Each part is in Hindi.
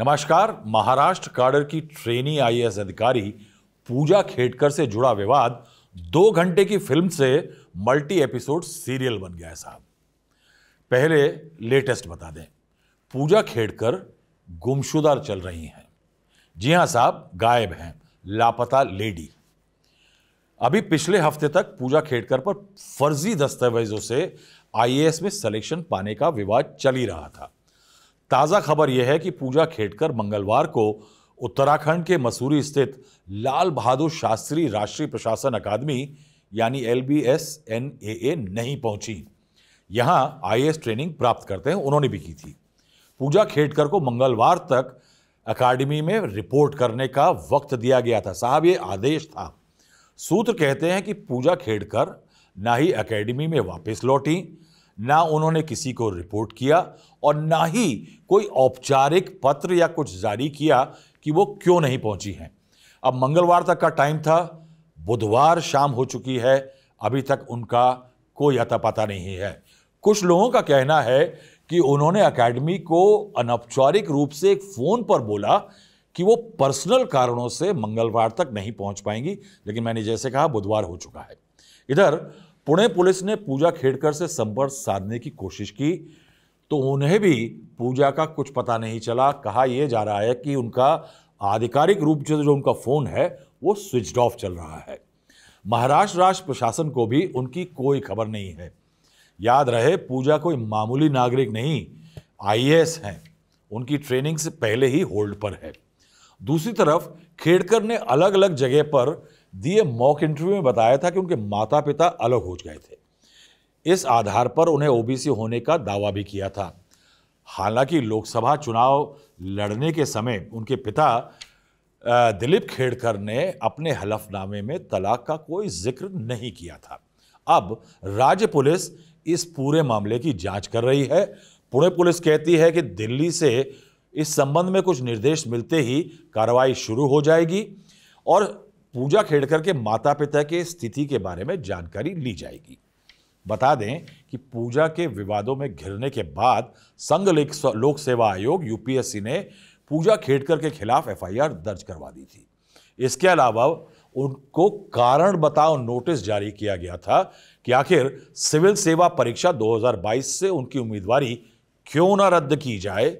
नमस्कार महाराष्ट्र काडर की ट्रेनी आईएएस अधिकारी पूजा खेडकर से जुड़ा विवाद दो घंटे की फिल्म से मल्टी एपिसोड सीरियल बन गया है साहब पहले लेटेस्ट बता दें पूजा खेडकर गुमशुदा चल रही हैं जी हां साहब गायब हैं लापता लेडी अभी पिछले हफ्ते तक पूजा खेडकर पर फर्जी दस्तावेजों से आईएएस में सिलेक्शन पाने का विवाद चल ही रहा था ताज़ा खबर यह है कि पूजा खेड़कर मंगलवार को उत्तराखंड के मसूरी स्थित लाल बहादुर शास्त्री राष्ट्रीय प्रशासन अकादमी यानी L B S N A A नहीं पहुंची यहां आई ट्रेनिंग प्राप्त करते हैं उन्होंने भी की थी पूजा खेड़कर को मंगलवार तक अकादमी में रिपोर्ट करने का वक्त दिया गया था साहब ये आदेश था सूत्र कहते हैं कि पूजा खेड़कर ना ही अकेडमी में वापस लौटी ना उन्होंने किसी को रिपोर्ट किया और ना ही कोई औपचारिक पत्र या कुछ जारी किया कि वो क्यों नहीं पहुंची हैं अब मंगलवार तक का टाइम था बुधवार शाम हो चुकी है अभी तक उनका कोई अता पता नहीं है कुछ लोगों का कहना है कि उन्होंने अकेडमी को अनौपचारिक रूप से एक फ़ोन पर बोला कि वो पर्सनल कारणों से मंगलवार तक नहीं पहुंच पाएंगी लेकिन मैंने जैसे कहा बुधवार हो चुका है इधर पुणे पुलिस ने पूजा खेड़कर से संपर्क साधने की कोशिश की तो उन्हें भी पूजा का कुछ पता नहीं चला कहा यह जा रहा है कि उनका आधिकारिक रूप से जो उनका फ़ोन है वो स्विच ऑफ चल रहा है महाराष्ट्र राष्ट्र प्रशासन को भी उनकी कोई खबर नहीं है याद रहे पूजा कोई मामूली नागरिक नहीं आईएएस हैं उनकी ट्रेनिंग से पहले ही होल्ड पर है दूसरी तरफ खेड़कर ने अलग अलग जगह पर दिए मॉक इंटरव्यू में बताया था कि उनके माता पिता अलग हो गए थे इस आधार पर उन्हें ओबीसी होने का दावा भी किया था हालांकि लोकसभा चुनाव लड़ने के समय उनके पिता दिलीप खेड़कर ने अपने हलफनामे में तलाक का कोई जिक्र नहीं किया था अब राज्य पुलिस इस पूरे मामले की जांच कर रही है पुणे पुलिस कहती है कि दिल्ली से इस संबंध में कुछ निर्देश मिलते ही कार्रवाई शुरू हो जाएगी और पूजा खेड़कर के माता पिता के स्थिति के बारे में जानकारी ली जाएगी बता दें कि पूजा के विवादों में घिरने के बाद संघ लोक सेवा आयोग यूपीएससी ने पूजा खेड़कर के खिलाफ एफआईआर दर्ज करवा दी थी इसके अलावा उनको कारण बताओ नोटिस जारी किया गया था कि आखिर सिविल सेवा परीक्षा 2022 से उनकी उम्मीदवारी क्यों ना रद्द की जाए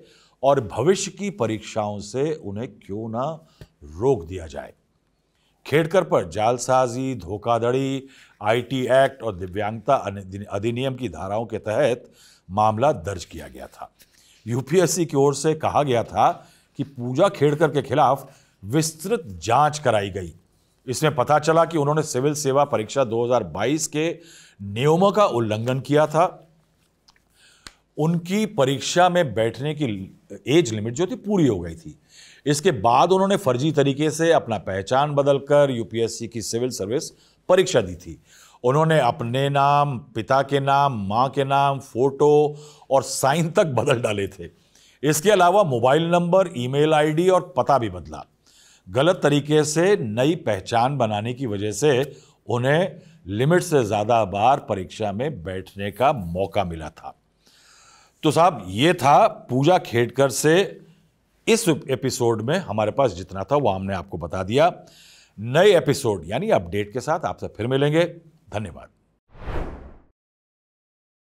और भविष्य की परीक्षाओं से उन्हें क्यों ना रोक दिया जाए खेड़कर पर जालसाजी धोखाधड़ी आईटी एक्ट और दिव्यांगता अधिनियम की धाराओं के तहत मामला दर्ज किया गया था यूपीएससी की ओर से कहा गया था कि पूजा खेड़कर के खिलाफ विस्तृत जांच कराई गई इसमें पता चला कि उन्होंने सिविल सेवा परीक्षा 2022 के नियमों का उल्लंघन किया था उनकी परीक्षा में बैठने की एज लिमिट जो थी पूरी हो गई थी इसके बाद उन्होंने फर्जी तरीके से अपना पहचान बदलकर यूपीएससी की सिविल सर्विस परीक्षा दी थी उन्होंने अपने नाम पिता के नाम माँ के नाम फोटो और साइन तक बदल डाले थे इसके अलावा मोबाइल नंबर ईमेल आईडी और पता भी बदला गलत तरीके से नई पहचान बनाने की वजह से उन्हें लिमिट से ज़्यादा बार परीक्षा में बैठने का मौका मिला था तो साहब ये था पूजा खेड़कर से इस एपिसोड में हमारे पास जितना था वो हमने आपको बता दिया नए एपिसोड यानी अपडेट के साथ आपसे फिर मिलेंगे धन्यवाद